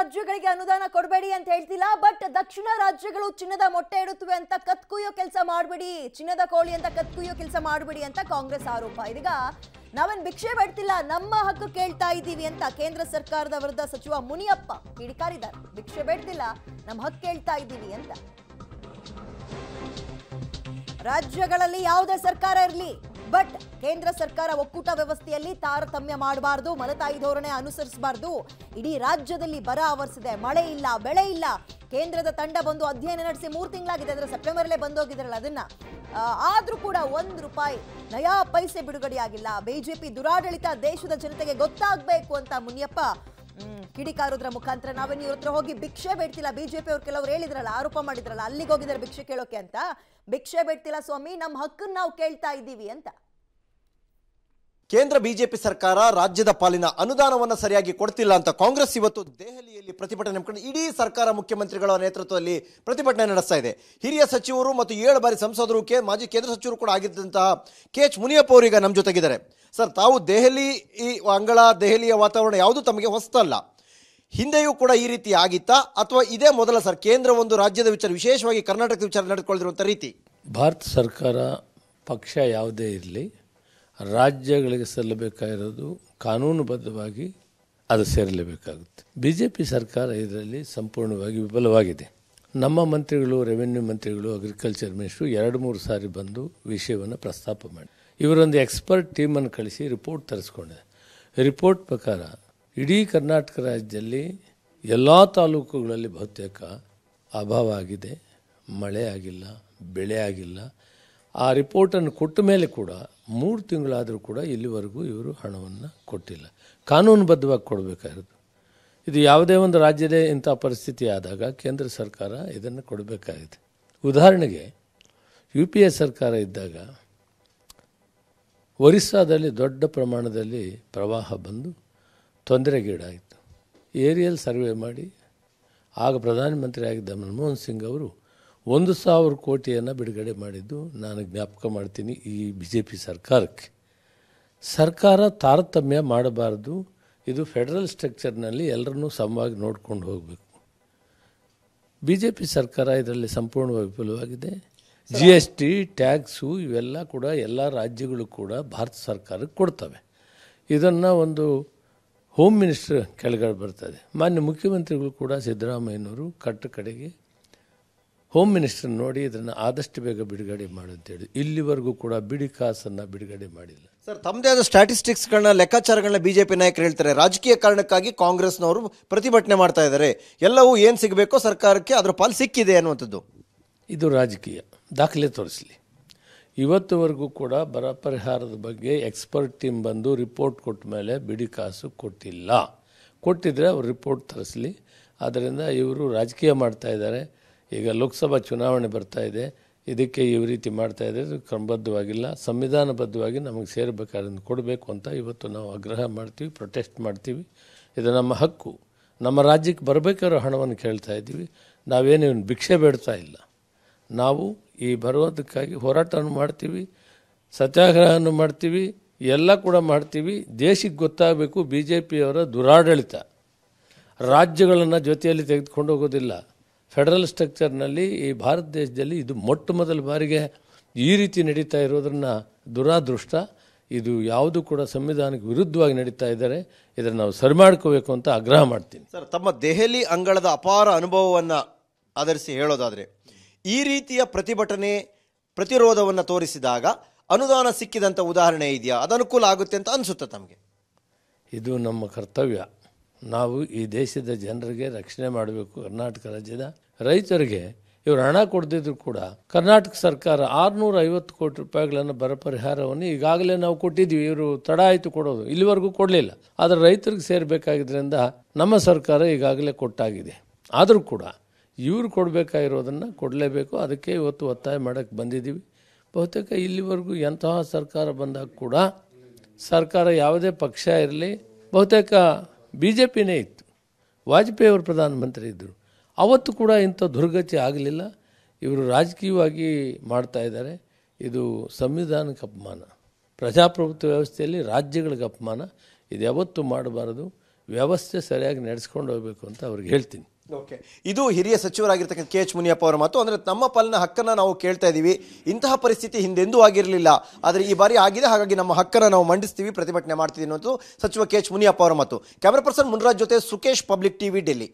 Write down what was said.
ರಾಜ್ಯಗಳಿಗೆ ಅನುದಾನ ಕೊಡಬೇಡಿ ಅಂತ ಹೇಳ್ತಿಲ್ಲ ಬಟ್ ದಕ್ಷಿಣ ರಾಜ್ಯಗಳು ಚಿನ್ನದ ಮೊಟ್ಟೆ ಇಡುತ್ತವೆ ಅಂತ ಕತ್ಕುಯ್ಯೋ ಕೆಲಸ ಮಾಡಬೇಡಿ ಚಿನ್ನದ ಕೋಳಿ ಅಂತ ಕತ್ಕುಯ್ಯೋ ಕೆಲಸ ಮಾಡಬೇಡಿ ಅಂತ ಕಾಂಗ್ರೆಸ್ ಆರೋಪ ಇದೀಗ ನಾವೇನ್ ಭಿಕ್ಷೆ ಬೇಡ್ತಿಲ್ಲ ನಮ್ಮ ಹಕ್ಕು ಕೇಳ್ತಾ ಇದ್ದೀವಿ ಅಂತ ಕೇಂದ್ರ ಸರ್ಕಾರದ ವಿರುದ್ಧ ಸಚಿವ ಮುನಿಯಪ್ಪ ಕಿಡಿಕಾರಿದ್ದಾರೆ ಭಿಕ್ಷೆ ಬೇಡ್ತಿಲ್ಲ ನಮ್ಮ ಹಕ್ಕು ಕೇಳ್ತಾ ಇದ್ದೀವಿ ಅಂತ ರಾಜ್ಯಗಳಲ್ಲಿ ಯಾವುದೇ ಸರ್ಕಾರ ಇರಲಿ ಬಟ್ ಕೇಂದ್ರ ಸರ್ಕಾರ ಒಕ್ಕೂಟ ವ್ಯವಸ್ಥೆಯಲ್ಲಿ ತಾರತಮ್ಯ ಮಾಡಬಾರ್ದು ಮಲತಾಯಿ ಧೋರಣೆ ಅನುಸರಿಸಬಾರ್ದು ಇಡೀ ರಾಜ್ಯದಲ್ಲಿ ಬರ ಆವರಿಸಿದೆ ಮಳೆ ಇಲ್ಲ ಬೆಳೆ ಇಲ್ಲ ಕೇಂದ್ರದ ತಂಡ ಬಂದು ಅಧ್ಯಯನ ನಡೆಸಿ ಮೂರು ತಿಂಗಳಾಗಿದೆ ಅದರ ಸೆಪ್ಟೆಂಬರ್ಲೇ ಬಂದೋಗಿದ್ರಲ್ಲ ಅದನ್ನ ಆದ್ರೂ ಕೂಡ ಒಂದು ರೂಪಾಯಿ ನಯಾ ಪೈಸೆ ಬಿಡುಗಡೆಯಾಗಿಲ್ಲ ಬಿಜೆಪಿ ದುರಾಡಳಿತ ದೇಶದ ಜನತೆಗೆ ಗೊತ್ತಾಗಬೇಕು ಅಂತ ಮುನಿಯಪ್ಪ ಕಿಡಿಕಾರುದ್ರ ಮುಖಾಂತರ ನಾವೇನು ಇವ್ರ ಹತ್ರ ಹೋಗಿ ಭಿಕ್ಷೆ ಬೇಡ್ತಿಲ್ಲ ಬಿಜೆಪಿ ಅವ್ರು ಕೆಲವ್ರು ಹೇಳಿದ್ರಲ್ಲ ಆರೋಪ ಮಾಡಿದ್ರಲ್ಲ ಅಲ್ಲಿಗೆ ಹೋಗಿದ್ರೆ ಭಿಕ್ಷೆ ಕೇಳೋಕೆ ಅಂತ ಭಿಕ್ಷೆ ಬೇಡ್ತಿಲ್ಲ ಸ್ವಾಮಿ ನಮ್ಮ ಹಕ್ಕನ್ನು ನಾವು ಕೇಳ್ತಾ ಇದ್ದೀವಿ ಅಂತ ಕೇಂದ್ರ ಬಿಜೆಪಿ ಸರ್ಕಾರ ರಾಜ್ಯದ ಪಾಲಿನ ಅನುದಾನವನ್ನ ಸರಿಯಾಗಿ ಕೊಡ್ತಿಲ್ಲ ಅಂತ ಕಾಂಗ್ರೆಸ್ ಇವತ್ತು ದೆಹಲಿ ಪ್ರತಿಭಟನೆ ಹಮ್ಮಿಕೊಂಡು ಇಡೀ ಸರ್ಕಾರ ಮುಖ್ಯಮಂತ್ರಿಗಳ ನೇತೃತ್ವದಲ್ಲಿ ಪ್ರತಿಭಟನೆ ನಡೆಸ್ತಾ ಇದೆ ಹಿರಿಯ ಸಚಿವರು ಮತ್ತು ಏಳು ಬಾರಿ ಸಂಸದರು ಕೆ ಮಾಜಿ ಕೇಂದ್ರ ಸಚಿವರು ಕೂಡ ಆಗಿದ್ದಂತಹ ಕೆ ಎಚ್ ಮುನಿಯಪ್ಪ ಈಗ ನಮ್ಮ ಜೊತೆಗಿದ್ದಾರೆ ಸರ್ ತಾವು ದೆಹಲಿ ಈ ಅಂಗಳ ದೆಹಲಿಯ ವಾತಾವರಣ ಯಾವುದು ತಮಗೆ ಹೊಸತಲ್ಲ ಹಿಂದೆಯೂ ಕೂಡ ಈ ರೀತಿ ಆಗಿತ್ತಾ ಅಥವಾ ಇದೇ ಮೊದಲ ಸರ್ ಕೇಂದ್ರ ಒಂದು ರಾಜ್ಯದ ವಿಚಾರ ವಿಶೇಷವಾಗಿ ಕರ್ನಾಟಕದ ವಿಚಾರ ನಡೆದುಕೊಳ್ಳಿರುವಂಥ ರೀತಿ ಭಾರತ ಸರ್ಕಾರ ಪಕ್ಷ ಯಾವುದೇ ಇರಲಿ ರಾಜ್ಯಗಳಿಗೆ ಸಲ್ಲಬೇಕಾಗಿರೋದು ಕಾನೂನುಬದ್ಧವಾಗಿ ಅದು ಸೇರಲೇಬೇಕಾಗುತ್ತೆ ಬಿ ಜೆ ಪಿ ಸರ್ಕಾರ ಇದರಲ್ಲಿ ಸಂಪೂರ್ಣವಾಗಿ ವಿಫಲವಾಗಿದೆ ನಮ್ಮ ಮಂತ್ರಿಗಳು ರೆವೆನ್ಯೂ ಮಂತ್ರಿಗಳು ಅಗ್ರಿಕಲ್ಚರ್ ಮಿನಿಸ್ಟ್ರು ಎರಡು ಮೂರು ಸಾರಿ ಬಂದು ವಿಷಯವನ್ನು ಪ್ರಸ್ತಾಪ ಮಾಡಿ ಇವರೊಂದು ಎಕ್ಸ್ಪರ್ಟ್ ಟೀಮನ್ನು ಕಳಿಸಿ ರಿಪೋರ್ಟ್ ತರಿಸ್ಕೊಂಡಿದೆ ರಿಪೋರ್ಟ್ ಪ್ರಕಾರ ಇಡೀ ಕರ್ನಾಟಕ ರಾಜ್ಯದಲ್ಲಿ ಎಲ್ಲ ತಾಲೂಕುಗಳಲ್ಲಿ ಬಹುತೇಕ ಅಭಾವ ಆಗಿದೆ ಮಳೆ ಆಗಿಲ್ಲ ಬೆಳೆ ಆಗಿಲ್ಲ ಆ ರಿಪೋರ್ಟನ್ನು ಕೊಟ್ಟ ಮೇಲೆ ಕೂಡ ಮೂರು ತಿಂಗಳಾದರೂ ಕೂಡ ಇಲ್ಲಿವರೆಗೂ ಇವರು ಹಣವನ್ನು ಕೊಟ್ಟಿಲ್ಲ ಕಾನೂನುಬದ್ಧವಾಗಿ ಕೊಡಬೇಕಾಗಿರೋದು ಇದು ಯಾವುದೇ ಒಂದು ರಾಜ್ಯದೇ ಇಂಥ ಪರಿಸ್ಥಿತಿ ಆದಾಗ ಕೇಂದ್ರ ಸರ್ಕಾರ ಇದನ್ನು ಕೊಡಬೇಕಾಗಿದೆ ಉದಾಹರಣೆಗೆ ಯು ಪಿ ಎ ಸರ್ಕಾರ ಇದ್ದಾಗ ಒರಿಸ್ಸಾದಲ್ಲಿ ದೊಡ್ಡ ಪ್ರಮಾಣದಲ್ಲಿ ಪ್ರವಾಹ ಬಂದು ತೊಂದರೆಗೀಡಾಯಿತು ಏರಿಯಲ್ ಸರ್ವೆ ಮಾಡಿ ಆಗ ಪ್ರಧಾನಮಂತ್ರಿಯಾಗಿದ್ದ ಮನಮೋಹನ್ ಸಿಂಗ್ ಅವರು ಒಂದು ಸಾವಿರ ಕೋಟಿಯನ್ನು ಬಿಡುಗಡೆ ಮಾಡಿದ್ದು ನಾನು ಜ್ಞಾಪಕ ಮಾಡ್ತೀನಿ ಈ ಬಿ ಜೆ ಪಿ ಸರ್ಕಾರಕ್ಕೆ ಸರ್ಕಾರ ತಾರತಮ್ಯ ಮಾಡಬಾರ್ದು ಇದು ಫೆಡರಲ್ ಸ್ಟ್ರಕ್ಚರ್ನಲ್ಲಿ ಎಲ್ಲರನ್ನೂ ಸಮವಾಗಿ ನೋಡ್ಕೊಂಡು ಹೋಗಬೇಕು ಬಿ ಜೆ ಪಿ ಸರ್ಕಾರ ಇದರಲ್ಲಿ ಸಂಪೂರ್ಣವಾಗಿ ವಿಫಲವಾಗಿದೆ ಜಿ ಎಸ್ ಟಿ ಟ್ಯಾಕ್ಸು ಇವೆಲ್ಲ ಕೂಡ ಎಲ್ಲ ರಾಜ್ಯಗಳು ಕೂಡ ಭಾರತ ಸರ್ಕಾರಕ್ಕೆ ಕೊಡ್ತವೆ ಇದನ್ನು ಒಂದು ಹೋಮ್ ಮಿನಿಸ್ಟರ್ ಕೆಳಗಡೆ ಬರ್ತದೆ ಮಾನ್ಯ ಮುಖ್ಯಮಂತ್ರಿಗಳು ಕೂಡ ಸಿದ್ದರಾಮಯ್ಯನವರು ಕಟ್ಟ ಕಡೆಗೆ ಹೋಮ್ ಮಿನಿಸ್ಟರ್ ನೋಡಿ ಇದನ್ನು ಆದಷ್ಟು ಬೇಗ ಬಿಡುಗಡೆ ಹೇಳಿ ಇಲ್ಲಿವರೆಗೂ ಕೂಡ ಬಿಡಿ ಕಾಸನ್ನು ಬಿಡುಗಡೆ ಮಾಡಿಲ್ಲ ಸರ್ ತಮ್ಮದೇ ಆದ ಸ್ಟಾಟಿಸ್ಟಿಕ್ಸ್ಗಳನ್ನ ಲೆಕ್ಕಾಚಾರಗಳನ್ನ ಬಿಜೆಪಿ ನಾಯಕರು ಹೇಳ್ತಾರೆ ರಾಜಕೀಯ ಕಾರಣಕ್ಕಾಗಿ ಕಾಂಗ್ರೆಸ್ನವರು ಪ್ರತಿಭಟನೆ ಮಾಡ್ತಾ ಇದ್ದಾರೆ ಎಲ್ಲವೂ ಏನು ಸಿಗಬೇಕೋ ಸರ್ಕಾರಕ್ಕೆ ಅದರ ಪಾಲು ಸಿಕ್ಕಿದೆ ಅನ್ನುವಂಥದ್ದು ಇದು ರಾಜಕೀಯ ದಾಖಲೆ ತೋರಿಸಲಿ ಇವತ್ತುವರೆಗೂ ಕೂಡ ಬರ ಪರಿಹಾರದ ಬಗ್ಗೆ ಎಕ್ಸ್ಪರ್ಟ್ ಟೀಮ್ ಬಂದು ರಿಪೋರ್ಟ್ ಕೊಟ್ಟ ಮೇಲೆ ಬಿಡಿ ಕಾಸು ಕೊಟ್ಟಿಲ್ಲ ಕೊಟ್ಟಿದ್ರೆ ಅವರು ರಿಪೋರ್ಟ್ ತರಿಸಲಿ ಆದ್ದರಿಂದ ಇವರು ರಾಜಕೀಯ ಮಾಡ್ತಾ ಇದ್ದಾರೆ ಈಗ ಲೋಕಸಭಾ ಚುನಾವಣೆ ಬರ್ತಾ ಇದೆ ಇದಕ್ಕೆ ಈ ರೀತಿ ಮಾಡ್ತಾ ಇದೆ ಕ್ರಮಬದ್ಧವಾಗಿಲ್ಲ ಸಂವಿಧಾನಬದ್ಧವಾಗಿ ನಮಗೆ ಸೇರಬೇಕಾದ್ರಿಂದ ಕೊಡಬೇಕು ಅಂತ ಇವತ್ತು ನಾವು ಆಗ್ರಹ ಮಾಡ್ತೀವಿ ಪ್ರೊಟೆಸ್ಟ್ ಮಾಡ್ತೀವಿ ಇದು ನಮ್ಮ ಹಕ್ಕು ನಮ್ಮ ರಾಜ್ಯಕ್ಕೆ ಬರಬೇಕಾದ್ರೂ ಹಣವನ್ನು ಕೇಳ್ತಾ ಇದ್ದೀವಿ ನಾವೇನು ಭಿಕ್ಷೆ ಬೇಡ್ತಾ ಇಲ್ಲ ನಾವು ಈ ಬರೋದಕ್ಕಾಗಿ ಹೋರಾಟವನ್ನು ಮಾಡ್ತೀವಿ ಸತ್ಯಾಗ್ರಹವನ್ನು ಮಾಡ್ತೀವಿ ಎಲ್ಲ ಕೂಡ ಮಾಡ್ತೀವಿ ದೇಶಕ್ಕೆ ಗೊತ್ತಾಗಬೇಕು ಬಿ ಜೆ ಪಿಯವರ ದುರಾಡಳಿತ ರಾಜ್ಯಗಳನ್ನು ಜೊತೆಯಲ್ಲಿ ತೆಗೆದುಕೊಂಡು ಹೋಗೋದಿಲ್ಲ ಫೆಡರಲ್ ಸ್ಟ್ರಕ್ಚರ್ನಲ್ಲಿ ಈ ಭಾರತ ದೇಶದಲ್ಲಿ ಇದು ಮೊಟ್ಟ ಮೊದಲ ಬಾರಿಗೆ ಈ ರೀತಿ ನಡೀತಾ ಇರೋದನ್ನು ದುರಾದೃಷ್ಟ ಇದು ಯಾವುದು ಕೂಡ ಸಂವಿಧಾನಕ್ಕೆ ವಿರುದ್ಧವಾಗಿ ನಡೀತಾ ಇದ್ದಾರೆ ಇದನ್ನು ನಾವು ಸರಿ ಮಾಡ್ಕೋಬೇಕು ಅಂತ ಆಗ್ರಹ ಮಾಡ್ತೀನಿ ಸರ್ ತಮ್ಮ ದೆಹಲಿ ಅಂಗಳದ ಅಪಾರ ಅನುಭವವನ್ನು ಆಧರಿಸಿ ಹೇಳೋದಾದರೆ ಈ ರೀತಿಯ ಪ್ರತಿಭಟನೆ ಪ್ರತಿರೋಧವನ್ನು ತೋರಿಸಿದಾಗ ಅನುದಾನ ಸಿಕ್ಕಿದಂಥ ಉದಾಹರಣೆ ಇದೆಯಾ ಅದು ಅನುಕೂಲ ಆಗುತ್ತೆ ಅಂತ ಅನಿಸುತ್ತೆ ತಮಗೆ ಇದು ನಮ್ಮ ಕರ್ತವ್ಯ ನಾವು ಈ ದೇಶದ ಜನರಿಗೆ ರಕ್ಷಣೆ ಮಾಡಬೇಕು ಕರ್ನಾಟಕ ರಾಜ್ಯದ ರೈತರಿಗೆ ಇವರು ಹಣ ಕೊಡದಿದ್ರು ಕೂಡ ಕರ್ನಾಟಕ ಸರ್ಕಾರ ಆರುನೂರ ಐವತ್ತು ಕೋಟಿ ರೂಪಾಯಿಗಳನ್ನು ಬರ ಪರಿಹಾರವನ್ನು ಈಗಾಗಲೇ ನಾವು ಕೊಟ್ಟಿದ್ದೀವಿ ಇವರು ತಡ ಆಯಿತು ಕೊಡೋದು ಇಲ್ಲಿವರೆಗೂ ಕೊಡಲಿಲ್ಲ ಆದರೆ ರೈತರಿಗೆ ಸೇರಬೇಕಾಗಿದ್ದರಿಂದ ನಮ್ಮ ಸರ್ಕಾರ ಈಗಾಗಲೇ ಕೊಟ್ಟಾಗಿದೆ ಆದರೂ ಕೂಡ ಇವರು ಕೊಡಬೇಕಾಗಿರೋದನ್ನು ಕೊಡಲೇಬೇಕು ಅದಕ್ಕೆ ಇವತ್ತು ಒತ್ತಾಯ ಮಾಡೋಕ್ಕೆ ಬಂದಿದ್ದೀವಿ ಬಹುತೇಕ ಇಲ್ಲಿವರೆಗೂ ಎಂತಹ ಸರ್ಕಾರ ಬಂದಾಗ ಕೂಡ ಸರ್ಕಾರ ಯಾವುದೇ ಪಕ್ಷ ಇರಲಿ ಬಹುತೇಕ ಬಿ ಜೆ ಪಿನೇ ಇತ್ತು ಅವರು ಪ್ರಧಾನಮಂತ್ರಿ ಇದ್ದರು ಅವತ್ತು ಕೂಡ ಇಂಥ ದುರ್ಗತಿ ಆಗಲಿಲ್ಲ ಇವರು ರಾಜಕೀಯವಾಗಿ ಮಾಡ್ತಾ ಇದ್ದಾರೆ ಇದು ಸಂವಿಧಾನಕ್ಕೆ ಅಪಮಾನ ಪ್ರಜಾಪ್ರಭುತ್ವ ವ್ಯವಸ್ಥೆಯಲ್ಲಿ ರಾಜ್ಯಗಳಿಗೆ ಅಪಮಾನ ಇದು ಯಾವತ್ತೂ ಮಾಡಬಾರದು ವ್ಯವಸ್ಥೆ ಸರಿಯಾಗಿ ನಡೆಸ್ಕೊಂಡು ಹೋಗಬೇಕು ಅಂತ ಅವ್ರಿಗೆ ಹೇಳ್ತೀನಿ ಓಕೆ ಇದು ಹಿರಿಯ ಸಚಿವರಾಗಿರ್ತಕ್ಕಂಥ ಕೆ ಎಚ್ ಮುನಿಯಪ್ಪ ಅವರ ಮಾತು ಅಂದರೆ ನಮ್ಮ ಪಾಲಿನ ಹಕ್ಕನ್ನು ನಾವು ಕೇಳ್ತಾ ಇದ್ದೀವಿ ಇಂತಹ ಪರಿಸ್ಥಿತಿ ಹಿಂದೆಂದೂ ಆಗಿರಲಿಲ್ಲ ಆದರೆ ಈ ಬಾರಿ ಆಗಿದೆ ಹಾಗಾಗಿ ನಮ್ಮ ಹಕ್ಕನ್ನು ನಾವು ಮಂಡಿಸ್ತೀವಿ ಪ್ರತಿಭಟನೆ ಮಾಡ್ತೀವಿ ಅನ್ನೋದು ಸಚಿವ ಕೆ ಎಚ್ ಮುನಿಯಪ್ಪ ಅವರ ಮಾತು ಕ್ಯಾಮರಾ ಪರ್ಸನ್ ಮುನ್ರಾಜ್ ಜೊತೆ ಸುಕೇಶ್ ಪಬ್ಲಿಕ್ ಟಿವಿ ಡೆಲ್ಲಿ